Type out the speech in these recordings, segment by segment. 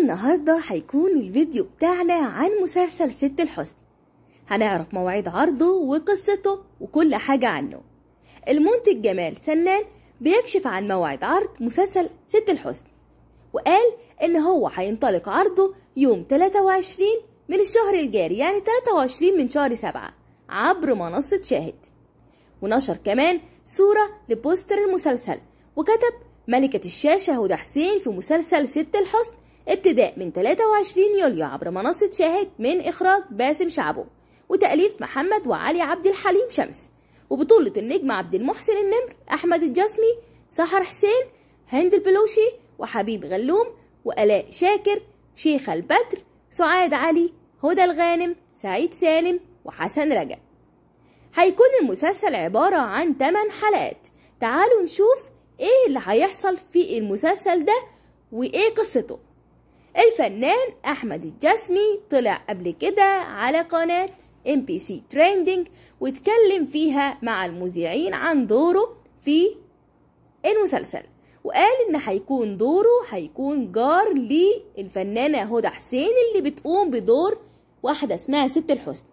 النهاردة هيكون الفيديو بتاعنا عن مسلسل ست الحسن هنعرف مواعيد عرضه وقصته وكل حاجة عنه المنتج جمال سنان بيكشف عن موعد عرض مسلسل ست الحسن وقال ان هو هينطلق عرضه يوم 23 من الشهر الجاري يعني 23 من شهر 7 عبر منصة شاهد ونشر كمان صورة لبوستر المسلسل وكتب ملكة الشاشة هدى حسين في مسلسل ست الحسن ابتداء من 23 يوليو عبر منصة شاهد من إخراج باسم شعبه وتأليف محمد وعلي عبد الحليم شمس وبطولة النجم عبد المحسن النمر أحمد الجسمي سحر حسين هند البلوشي وحبيب غلوم وآلاء شاكر شيخة البدر سعاد علي هدى الغانم سعيد سالم وحسن رجب هيكون المسلسل عبارة عن 8 حلقات تعالوا نشوف ايه اللي هيحصل في المسلسل ده وايه قصته الفنان احمد الجسمي طلع قبل كده على قناة ام بي سي تريندينج واتكلم فيها مع المذيعين عن دوره في المسلسل وقال ان هيكون دوره هيكون جار للفنانة هدى حسين اللي بتقوم بدور واحدة اسمها ست الحسن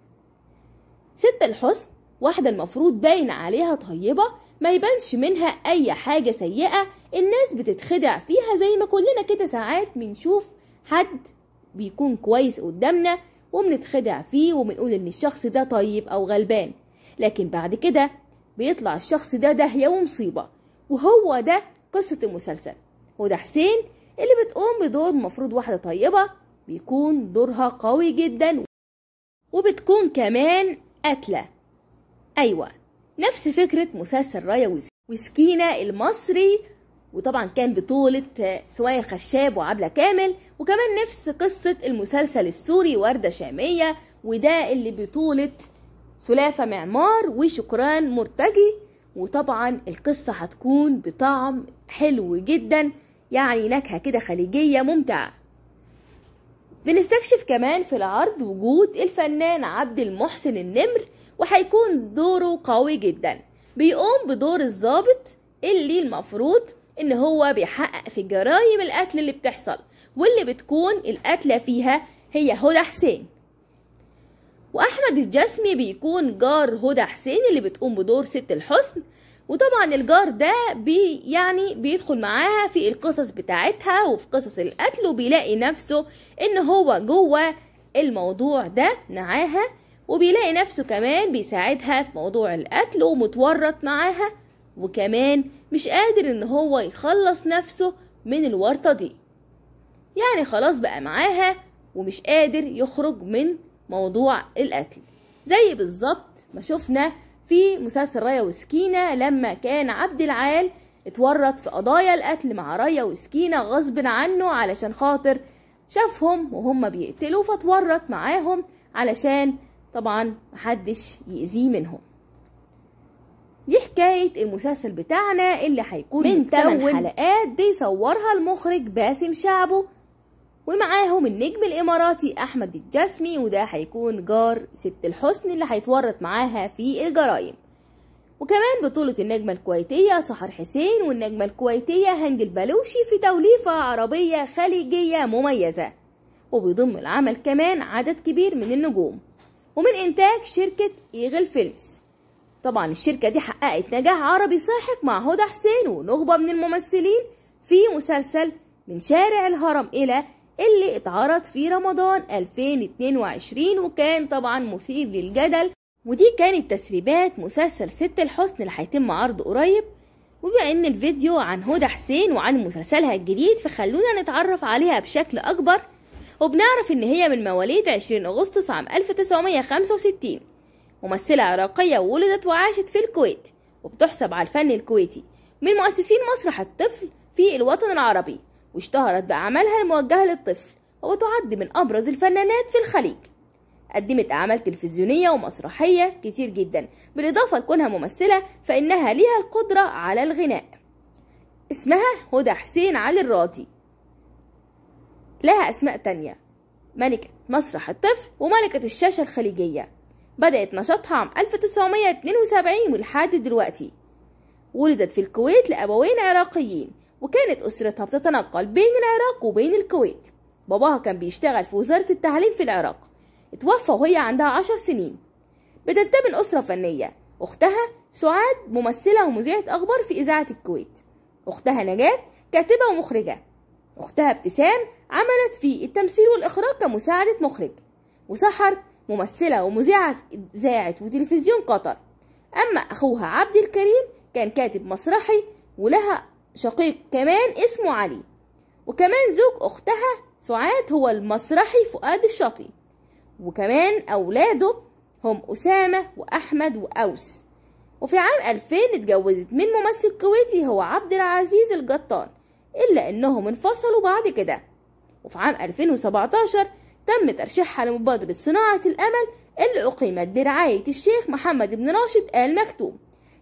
ست الحسن واحدة المفروض باين عليها طيبة ما يبانش منها أي حاجة سيئة الناس بتتخدع فيها زي ما كلنا كده ساعات بنشوف حد بيكون كويس قدامنا وبنتخدع فيه وبنقول ان الشخص ده طيب او غلبان لكن بعد كده بيطلع الشخص ده داهية ومصيبة وهو ده قصة المسلسل وده حسين اللي بتقوم بدور مفروض واحدة طيبة بيكون دورها قوي جدا وبتكون كمان قتلة أيوة نفس فكرة مسلسل رايا وسكينة المصري وطبعا كان بطولة سوية خشاب وعبلة كامل وكمان نفس قصة المسلسل السوري وردة شامية وده اللي بطولة سلافة معمار وشكران مرتجي وطبعا القصة هتكون بطعم حلو جدا يعني نكهة كده خليجية ممتعة بنستكشف كمان في العرض وجود الفنان عبد المحسن النمر وهيكون دوره قوي جدا بيقوم بدور الظابط اللي المفروض ان هو بيحقق في جرائم القتل اللي بتحصل واللي بتكون القتلة فيها هي هدى حسين واحمد الجسمي بيكون جار هدى حسين اللي بتقوم بدور ست الحسن وطبعا الجار ده بي يعني بيدخل معاها في القصص بتاعتها وفي قصص القتل وبيلاقي نفسه ان هو جوه الموضوع ده معاها وبيلاقي نفسه كمان بيساعدها في موضوع القتل ومتورط معاها وكمان مش قادر ان هو يخلص نفسه من الورطة دي يعني خلاص بقى معاها ومش قادر يخرج من موضوع القتل زي بالظبط ما شفنا في مسلسل ريا وسكينة لما كان عبد العال اتورط في قضايا القتل مع ريا وسكينة غصب عنه علشان خاطر شافهم وهم بيقتلوا فاتورط معاهم علشان طبعا محدش يأذيه منهم حكايه المسلسل بتاعنا اللي هيكون من 8 حلقات بيصورها المخرج باسم شعبه ومعاهم النجم الاماراتي احمد الجسمي وده هيكون جار ست الحسن اللي هيتورط معاها في الجرايم وكمان بطولة النجمة الكويتية سحر حسين والنجمة الكويتية هند البلوشي في توليفة عربية خليجية مميزة وبيضم العمل كمان عدد كبير من النجوم ومن إنتاج شركة إيغل فيلمز طبعا الشركة دي حققت نجاح عربي ساحق مع هدى حسين ونخبة من الممثلين في مسلسل من شارع الهرم إلى اللي اتعرض في رمضان 2022 وكان طبعا مثير للجدل ودي كانت تسريبات مسلسل ست الحسن اللي هيتم عرضه قريب وبما ان الفيديو عن هدى حسين وعن مسلسلها الجديد فخلونا نتعرف عليها بشكل اكبر وبنعرف ان هي من مواليد 20 اغسطس عام 1965 ممثلة عراقية ولدت وعاشت في الكويت وبتحسب على الفن الكويتي من مؤسسين مسرح الطفل في الوطن العربي واشتهرت بأعمالها الموجهة للطفل وتعد من أبرز الفنانات في الخليج قدمت أعمال تلفزيونية ومسرحية كتير جدا بالإضافة لكونها ممثلة فإنها ليها القدرة على الغناء اسمها هدى حسين علي الراضي لها أسماء تانية ملكة مسرح الطفل وملكة الشاشة الخليجية بدأت نشاطها عام 1972 ولحد دلوقتي ولدت في الكويت لأبوين عراقيين وكانت أسرتها بتتنقل بين العراق وبين الكويت باباها كان بيشتغل في وزارة التعليم في العراق اتوفى وهي عندها عشر سنين بتنتمي لأسرة فنية أختها سعاد ممثلة ومذيعة أخبار في إذاعة الكويت أختها نجاة كاتبة ومخرجة أختها ابتسام عملت في التمثيل والإخراج كمساعدة مخرج وسحر ممثلة ومذيعة إذاعة وتلفزيون قطر أما أخوها عبد الكريم كان كاتب مسرحي ولها شقيق كمان اسمه علي وكمان زوج أختها سعاد هو المسرحي فؤاد الشاطي وكمان أولاده هم أسامة وأحمد وأوس وفي عام 2000 اتجوزت من ممثل كويتي هو عبد العزيز الجطان إلا إنهم انفصلوا بعد كده وفي عام 2017 تم ترشيحها لمبادرة صناعة الأمل اللي أقيمت برعاية الشيخ محمد بن راشد آل مكتوم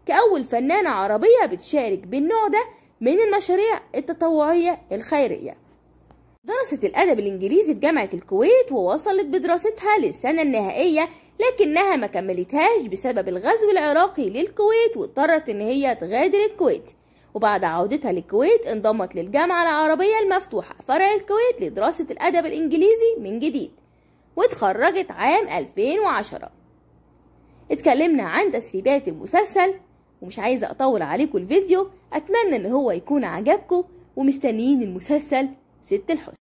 كأول فنانة عربية بتشارك بالنوع ده من المشاريع التطوعية الخيرية درست الأدب الإنجليزي في جامعة الكويت ووصلت بدراستها للسنة النهائية لكنها ما كملتهاش بسبب الغزو العراقي للكويت واضطرت إن هي تغادر الكويت وبعد عودتها للكويت انضمت للجامعة العربية المفتوحة فرع الكويت لدراسة الأدب الإنجليزي من جديد واتخرجت عام 2010 اتكلمنا عن تسريبات المسلسل ومش عايزة أطول عليكم الفيديو أتمنى إن هو يكون عجبكم ومستنيين المسلسل ست الحسن